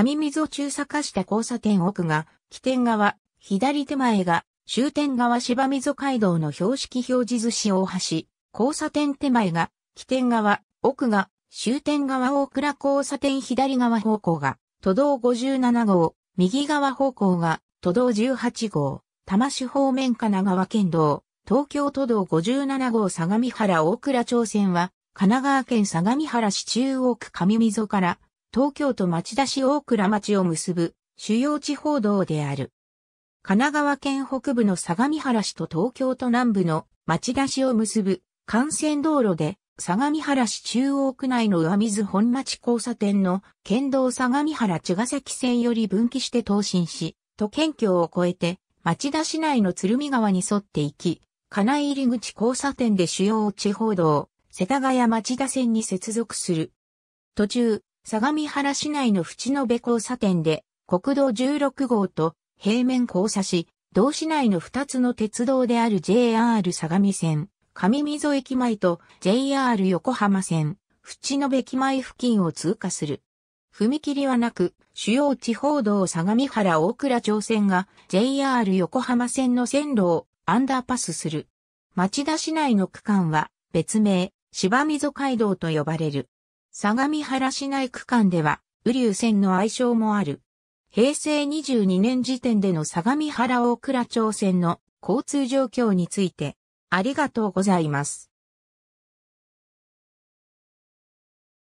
上溝中坂下交差点奥が、起点側、左手前が、終点側芝溝街道の標識表示寿司大橋、交差点手前が、起点側、奥が、終点側大倉交差点左側方向が、都道57号、右側方向が、都道18号、多摩市方面神奈川県道、東京都道57号相模原大倉町線は、神奈川県相模原市中央区上溝から東京都町田市大倉町を結ぶ主要地方道である。神奈川県北部の相模原市と東京都南部の町田市を結ぶ幹線道路で相模原市中央区内の上水本町交差点の県道相模原茅ヶ崎線より分岐して東進し、都県境を越えて町田市内の鶴見川に沿って行き、金井入口交差点で主要地方道、世田谷町田線に接続する。途中、相模原市内の淵野辺交差点で国道16号と平面交差し、同市内の2つの鉄道である JR 相模線、上溝駅前と JR 横浜線、淵野辺駅前付近を通過する。踏切はなく、主要地方道相模原大倉町線が JR 横浜線の線路をアンダーパスする。町田市内の区間は別名、芝溝街道と呼ばれる。相模原市内区間では、雨竜線の愛称もある。平成22年時点での相模原大倉町線の交通状況について、ありがとうございます。